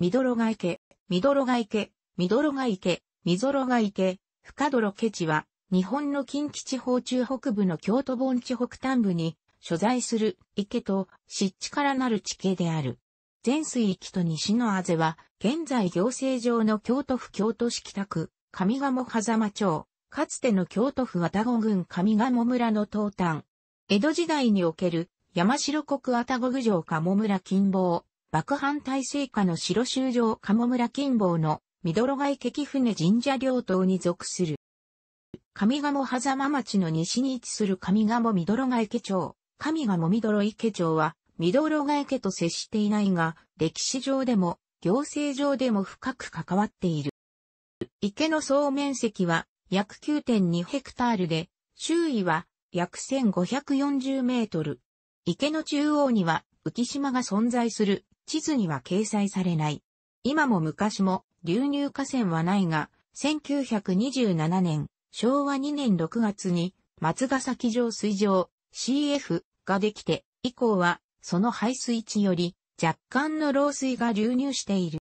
みどろが池、みどろが池、みどろが池、みぞろが池、深泥ケチは、日本の近畿地方中北部の京都盆地北端部に、所在する池と湿地からなる地形である。全水域と西のあぜは、現在行政上の京都府京都市北区、上鴨狭間町、かつての京都府渡子郡上賀茂村の東端。江戸時代における山城国愛宕郡城鴨村近傍、幕藩体制下の白州城鴨村近傍の、緑ドロ関船神社両島に属する。上鴨狭間町の西に位置する上鴨ミドロ家町、上鴨ミド池町は、緑ドロ家と接していないが、歴史上でも、行政上でも深く関わっている。池の総面積は約9.2ヘクタールで、周囲は約1540メートル。池の中央には浮島が存在する地図には掲載されない。今も昔も流入河川はないが、1927年、昭和2年6月に松ヶ崎城水上 CF ができて、以降はその排水地より若干の漏水が流入している。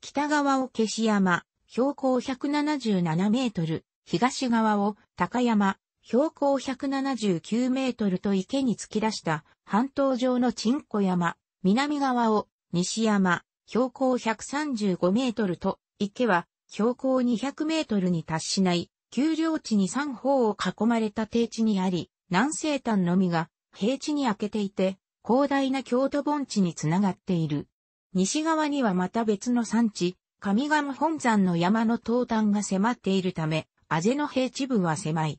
北側を消し山、標高177メートル、東側を高山、標高179メートルと池に突き出した半島上の鎮古山、南側を西山、標高135メートルと、池は標高200メートルに達しない、丘陵地に三方を囲まれた低地にあり、南西端のみが平地に開けていて、広大な京都盆地につながっている。西側にはまた別の山地、上賀本山の山の東端が迫っているため、あぜの平地部は狭い。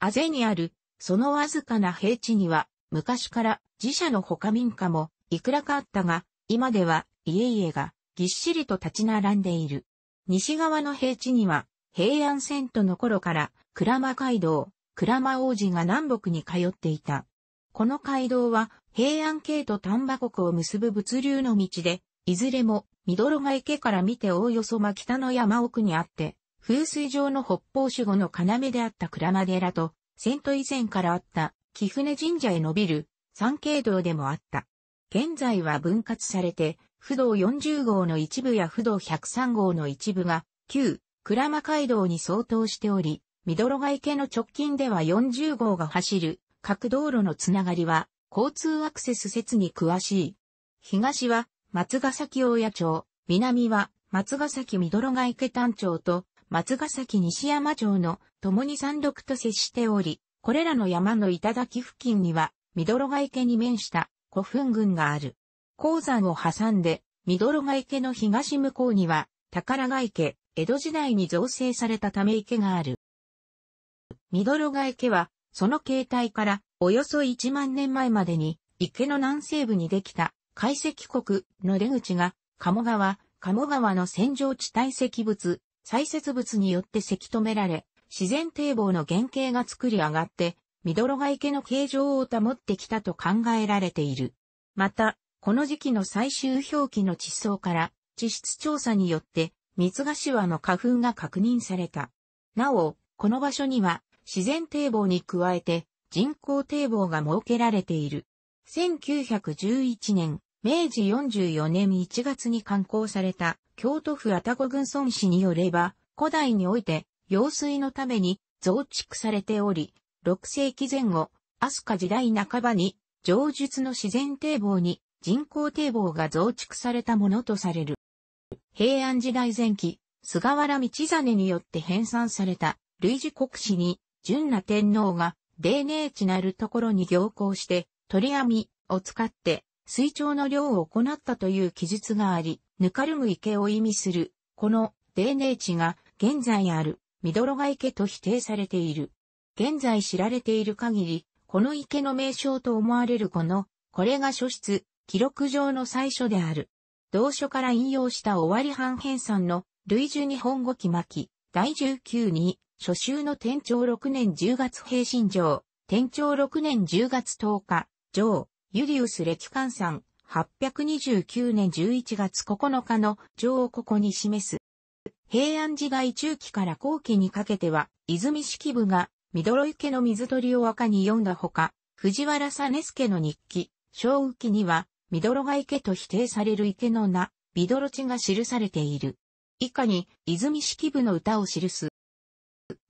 あぜにある、そのわずかな平地には、昔から自社の他民家もいくらかあったが、今では家々がぎっしりと立ち並んでいる。西側の平地には、平安遷都の頃から、鞍馬街道、鞍馬王子が南北に通っていた。この街道は、平安系と丹波国を結ぶ物流の道で、いずれも、緑が池から見ておおよそ真北の山奥にあって、風水上の北方守護の要であった鞍馬寺と、遷都以前からあった、貴船神社へ伸びる、三景道でもあった。現在は分割されて、不動40号の一部や不動103号の一部が、旧、倉間街道に相当しており、ミドロガ池の直近では40号が走る、各道路のつながりは、交通アクセス説に詳しい。東は、松ヶ崎大谷町、南は、松ヶ崎ミドロガ池丹町と、松ヶ崎西山町の、共に山麓と接しており、これらの山の頂付近には、ミドロガ池に面した古墳群がある。鉱山を挟んで、ミドガ池の東向こうには、宝ヶ池、江戸時代に造成されたため池がある。ミドガ池は、その形態から、およそ1万年前までに、池の南西部にできた、海石国の出口が、鴨川、鴨川の戦場地帯石物、採石物によってせき止められ、自然堤防の原型が作り上がって、ミドロガ池の形状を保ってきたと考えられている。また、この時期の最終表記の地層から地質調査によって三水頭の花粉が確認された。なお、この場所には自然堤防に加えて人工堤防が設けられている。1911年、明治44年1月に刊行された京都府愛宕郡村市によれば、古代において用水のために増築されており、6世紀前後、アスカ時代半ばに、上述の自然堤防に人工堤防が増築されたものとされる。平安時代前期、菅原道真によって編纂された類似国史に、純な天皇が、丁寧地なるところに行行して、鳥網を使って、水鳥の漁を行ったという記述があり、ぬかるむ池を意味する、この丁寧地が現在ある、ミドロが池と否定されている。現在知られている限り、この池の名称と思われるこの、これが書室、記録上の最初である。同書から引用した終わり半編さんの、類似日本語期巻、第19に、初秋の天長6年10月平信上、天長6年10月10日、上、ユリウス歴換算、829年11月9日の上をここに示す。平安時代中期から後期にかけては、泉式部が緑池の水鳥を赤に読んだほか、藤原実助の日記、小雨記には、緑が池と否定される池の名、ミドロ地が記されている。以下に、泉式部の歌を記す。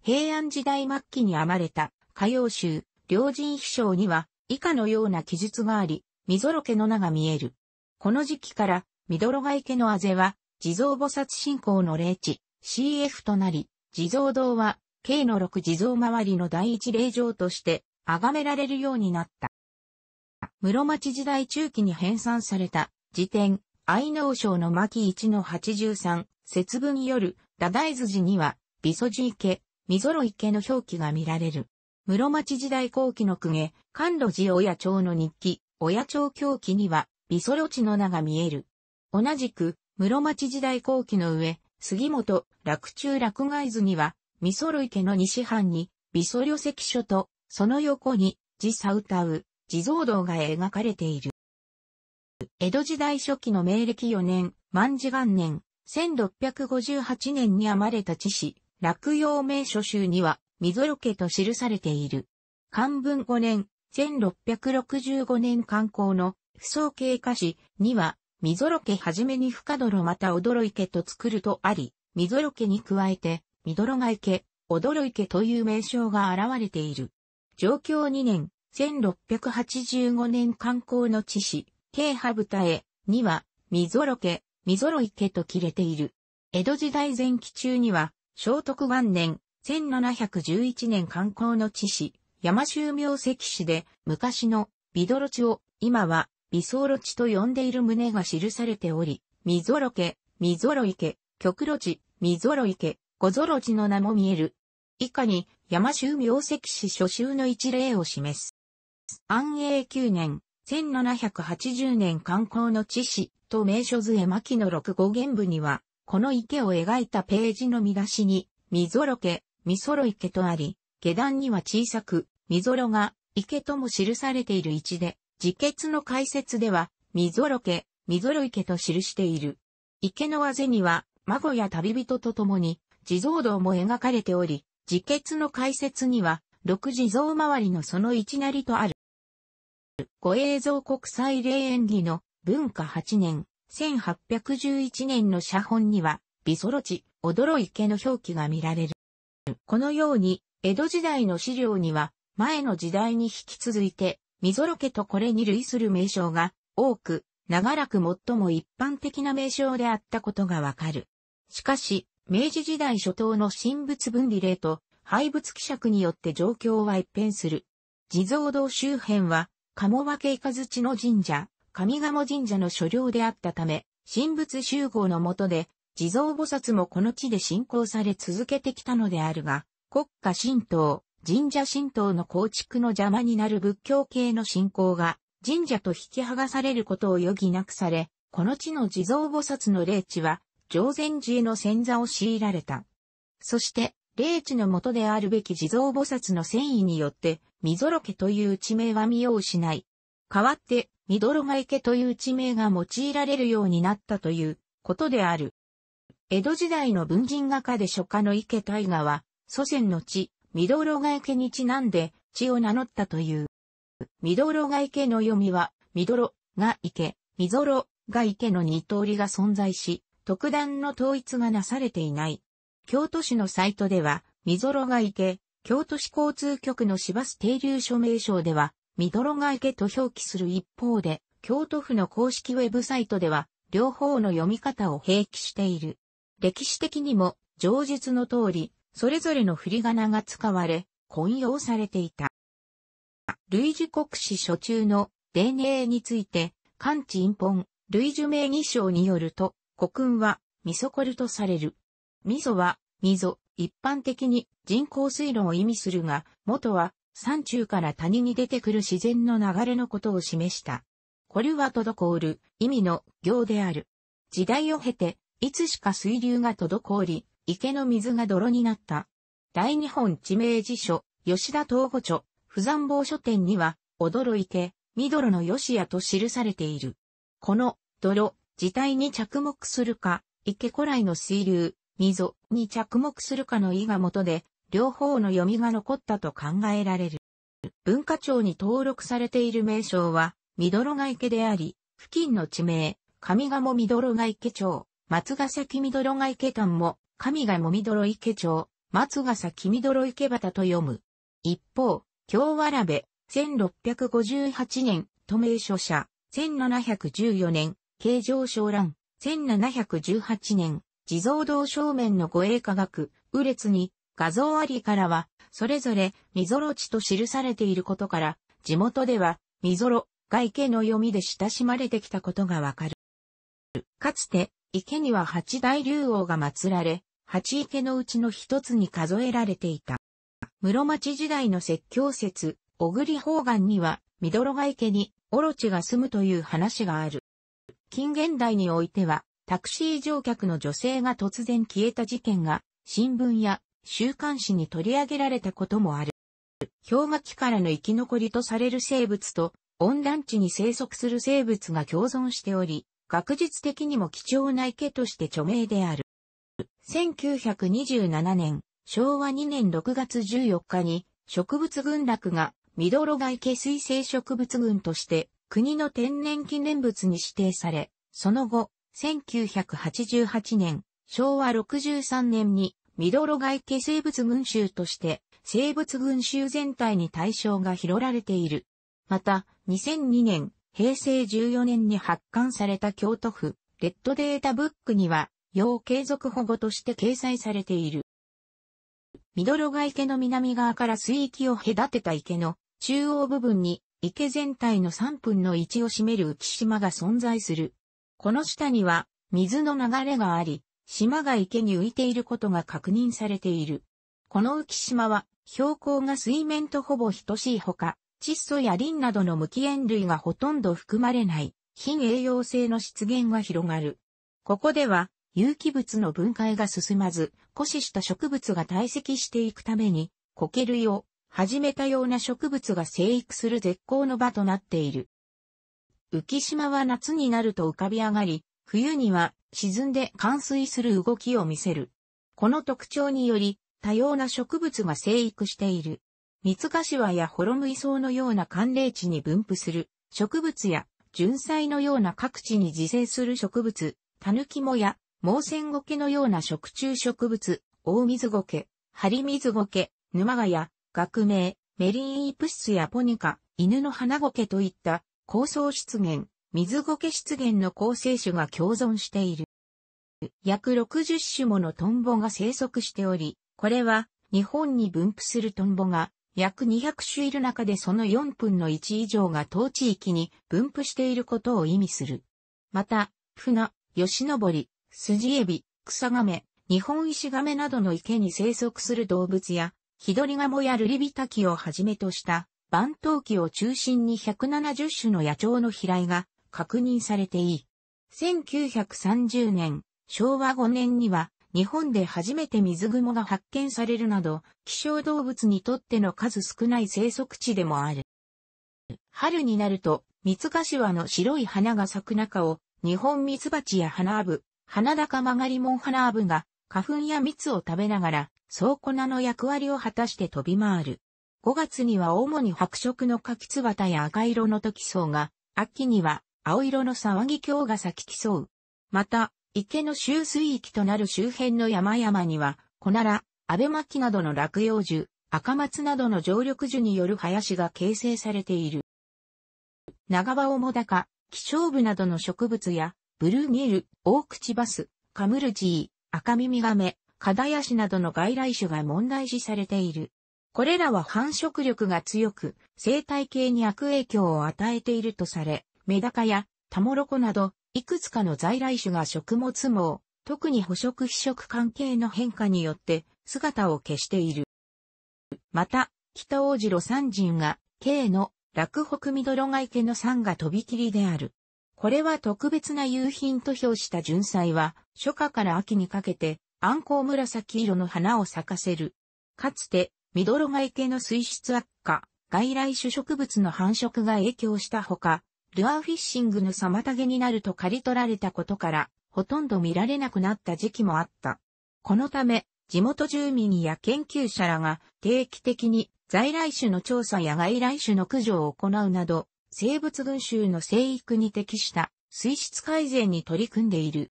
平安時代末期に編まれた、歌謡集、両人飛翔には、以下のような記述があり、みぞろけの名が見える。この時期から、みどろが池のあぜは、地蔵菩薩信仰の霊地、CF となり、地蔵堂は、K の6地蔵周りの第一霊場として崇められるようになった。室町時代中期に編纂された辞典、愛能省の巻1の83、節分による、ダダイズ寺には、美ソ寺池、美ぞろ池の表記が見られる。室町時代後期の公家、関路寺親町の日記、親町狂記には、美ソ路地の名が見える。同じく、室町時代後期の上、杉本、落中落外図には、味噌類池の西藩に、美噌旅石書と、その横に、自佐歌う、地蔵道が描かれている。江戸時代初期の明暦4年、万事元年、1658年に編まれた地史、落葉名所集には、みぞろ家と記されている。漢文5年、1665年刊行の、不相経過史には、みぞろ家はじめに深泥また驚いと作るとあり、みぞろ家に加えて、みどろが池、おどろ池という名称が現れている。上京2年、1685年観光の地市、京羽豚へ、には、みぞろ家、みぞろ池と切れている。江戸時代前期中には、聖徳元年、1711年観光の地市、山州明石市で、昔の、ビドロ地を、今は、美僧ロ地と呼んでいる旨が記されており、みぞろ家、みぞろ池、極路地、みぞろ池、五ぞろじの名も見える。以下に、山州名石市初州の一例を示す。安永九年、1780年観光の地史と名所図絵巻の六五原部には、この池を描いたページの見出しに、みぞろ家、みそろ池とあり、下段には小さく、みぞろが、池とも記されている位置で、自決の解説では、みぞろ家、みぞろ池と記している。池のあぜには、孫や旅人と共に、地蔵道も描かれており、自決の解説には、六地蔵周りのその一なりとある。五映像国際霊園儀の文化8年、1811年の写本には、美ソロ地、驚池の表記が見られる。このように、江戸時代の資料には、前の時代に引き続いて、みぞろ家とこれに類する名称が多く、長らく最も一般的な名称であったことがわかる。しかし、明治時代初頭の神仏分離令と廃仏希釈によって状況は一変する。地蔵堂周辺は、鴨分けかづの神社、上鴨神社の所領であったため、神仏集合の下で、地蔵菩薩もこの地で信仰され続けてきたのであるが、国家神道、神社神道の構築の邪魔になる仏教系の信仰が、神社と引き剥がされることを余儀なくされ、この地の地蔵菩薩の霊地は、常禅寺への潜座を強いられた。そして、霊地の元であるべき地蔵菩薩の繊維によって、みぞろ家という地名は見ようしない。代わって、みどろが池という地名が用いられるようになったということである。江戸時代の文人画家で書家の池大河は、祖先の地、みどろが池にちなんで、地を名乗ったという。みどろが池の読みは、みどろが池、みぞろが池の二通りが存在し、特段の統一がなされていない。京都市のサイトでは、みぞろが池、京都市交通局の市バス停留署名称では、みどろが池と表記する一方で、京都府の公式ウェブサイトでは、両方の読み方を併記している。歴史的にも、上述の通り、それぞれの振り仮名が使われ、混用されていた。類似国史初中の、伝令について、漢地陰本、類似名義章によると、古訓は、ミソコルとされる。ミソは、ミ一般的に人工水路を意味するが、元は、山中から谷に出てくる自然の流れのことを示した。これは滞る、意味の行である。時代を経て、いつしか水流が滞り、池の水が泥になった。大日本地名辞書、吉田東保著、不山坊書店には、驚いて、ミドろの吉屋と記されている。この、泥、事態に着目するか、池古来の水流、溝に着目するかの意がもとで、両方の読みが残ったと考えられる。文化庁に登録されている名称は、ミドロガ池であり、付近の地名、上賀茂ミドロガ池町、松ヶ崎ミドロガ池間も、上賀茂ミドロ池町、松ヶ崎ミドロ池端と読む。一方、京わらべ、1658年、都名書者、1714年、形状小乱、1718年、地蔵堂正面の護衛科学、右列に、画像ありからは、それぞれ、みぞろ地と記されていることから、地元では、みぞろ、外家の読みで親しまれてきたことがわかる。かつて、池には八大竜王が祀られ、八池のうちの一つに数えられていた。室町時代の説教説、小栗方眼には、みどろが池に、オロチが住むという話がある。近現代においては、タクシー乗客の女性が突然消えた事件が、新聞や週刊誌に取り上げられたこともある。氷河期からの生き残りとされる生物と、温暖地に生息する生物が共存しており、学術的にも貴重な池として著名である。1927年、昭和2年6月14日に、植物群落が、ミドロガ池水生植物群として国の天然記念物に指定され、その後、1988年、昭和63年に、ミドロイ系生物群衆として、生物群衆全体に対象が広られている。また、2002年、平成14年に発刊された京都府、レッドデータブックには、要継続保護として掲載されている。ミドロガ池の南側から水域を隔てた池の中央部分に池全体の3分の1を占める浮島が存在する。この下には水の流れがあり、島が池に浮いていることが確認されている。この浮島は標高が水面とほぼ等しいほか、窒素やリンなどの無機塩類がほとんど含まれない非栄養性の出現が広がる。ここでは有機物の分解が進まず、枯死した植物が堆積していくために、苔類を始めたような植物が生育する絶好の場となっている。浮島は夏になると浮かび上がり、冬には沈んで冠水する動きを見せる。この特徴により、多様な植物が生育している。三ツガシやホロムイソウのような寒冷地に分布する植物や、純菜のような各地に自生する植物、タヌキモや、毛線ゴケのような食虫植物、大水ゴケ、ハリミズゴケ、沼ガヤ、学名、メリーイプッスやポニカ、犬の花ゴケといった高層出現、水ゴケ出現の構成種が共存している。約60種ものトンボが生息しており、これは日本に分布するトンボが約200種いる中でその4分の1以上が当地域に分布していることを意味する。また、船、吉登、スジエビ、草亀、日本石亀などの池に生息する動物や日取りモやルリビタキをはじめとした番頭記を中心に170種の野鳥の飛来が確認されていい。1930年、昭和5年には日本で初めて水雲が発見されるなど、希少動物にとっての数少ない生息地でもある。春になると、ミツガシワの白い花が咲く中を、日本ミツバチや花アブ、花高曲がりモン花アブが花粉や蜜を食べながら倉庫名の役割を果たして飛び回る。5月には主に白色の柿ツバタや赤色の時草が、秋には青色の騒ぎ鏡が咲き競う。また、池の周水域となる周辺の山々には、コナラ、アベマキなどの落葉樹、赤松などの常緑樹による林が形成されている。長葉をもだか、希少部などの植物や、ブルーミル、オオクチバス、カムルジー、赤耳ガメ、カダヤシなどの外来種が問題視されている。これらは繁殖力が強く、生態系に悪影響を与えているとされ、メダカやタモロコなど、いくつかの在来種が食物網、特に捕食非食関係の変化によって姿を消している。また、北大次郎三人が、K の落北ガイ家の山が飛び切りである。これは特別な夕品と評した純菜は、初夏から秋にかけてアンコウ紫色の花を咲かせる。かつて、ミドロガイ系の水質悪化、外来種植物の繁殖が影響したほか、ルアーフィッシングの妨げになると刈り取られたことから、ほとんど見られなくなった時期もあった。このため、地元住民や研究者らが定期的に在来種の調査や外来種の駆除を行うなど、生物群衆の生育に適した水質改善に取り組んでいる。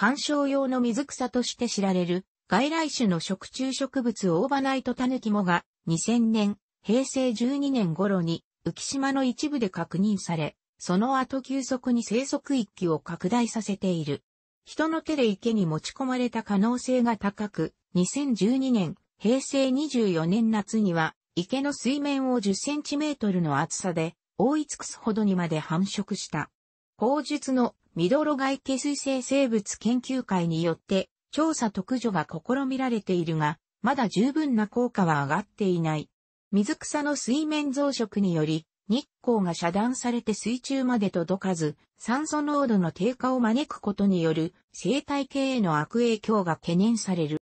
観賞用の水草として知られる外来種の食虫植物オーバナイトタヌキモが2000年、平成12年頃に浮島の一部で確認され、その後急速に生息域を拡大させている。人の手で池に持ち込まれた可能性が高く、2012年、平成24年夏には、池の水面を10センチメートルの厚さで、覆い尽くすほどにまで繁殖した。口述のミドロガイケ水生生物研究会によって調査特除が試みられているが、まだ十分な効果は上がっていない。水草の水面増殖により、日光が遮断されて水中まで届かず、酸素濃度の低下を招くことによる生態系への悪影響が懸念される。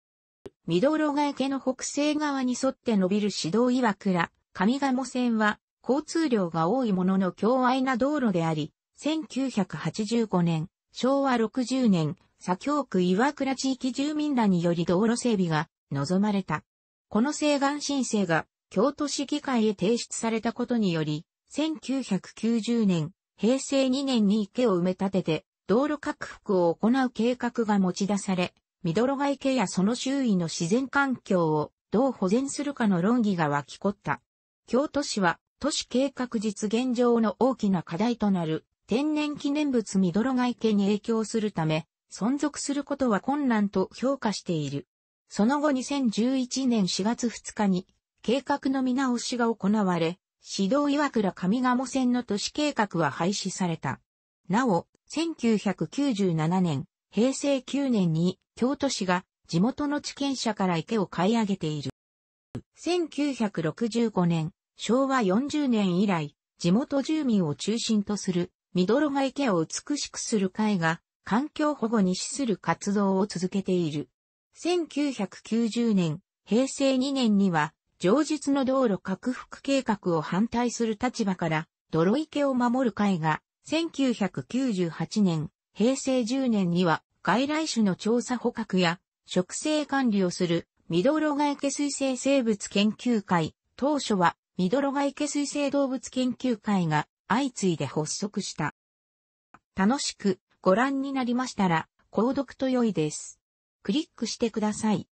ミドロガ池の北西側に沿って伸びる指導岩倉、上賀茂線は交通量が多いものの強愛な道路であり、1985年、昭和60年、左京区岩倉地域住民らにより道路整備が望まれた。この請願申請が京都市議会へ提出されたことにより、1990年、平成2年に池を埋め立てて、道路拡幅を行う計画が持ち出され、ミドロが池やその周囲の自然環境をどう保全するかの論議が湧き起こった。京都市は都市計画実現上の大きな課題となる天然記念物ミドロガ池に影響するため、存続することは困難と評価している。その後2011年4月2日に、計画の見直しが行われ、指導岩倉上賀茂線の都市計画は廃止された。なお、1997年、平成9年に京都市が地元の地権者から池を買い上げている。1965年、昭和40年以来、地元住民を中心とするミドロが池を美しくする会が、環境保護に資する活動を続けている。1990年、平成2年には、上述の道路拡幅計画を反対する立場から、泥池を守る会が、1998年、平成10年には、外来種の調査捕獲や、植生管理をする、ミドロガ池水生生物研究会、当初は、ミドロガ池水生動物研究会が、相次いで発足した。楽しくご覧になりましたら、購読と良いです。クリックしてください。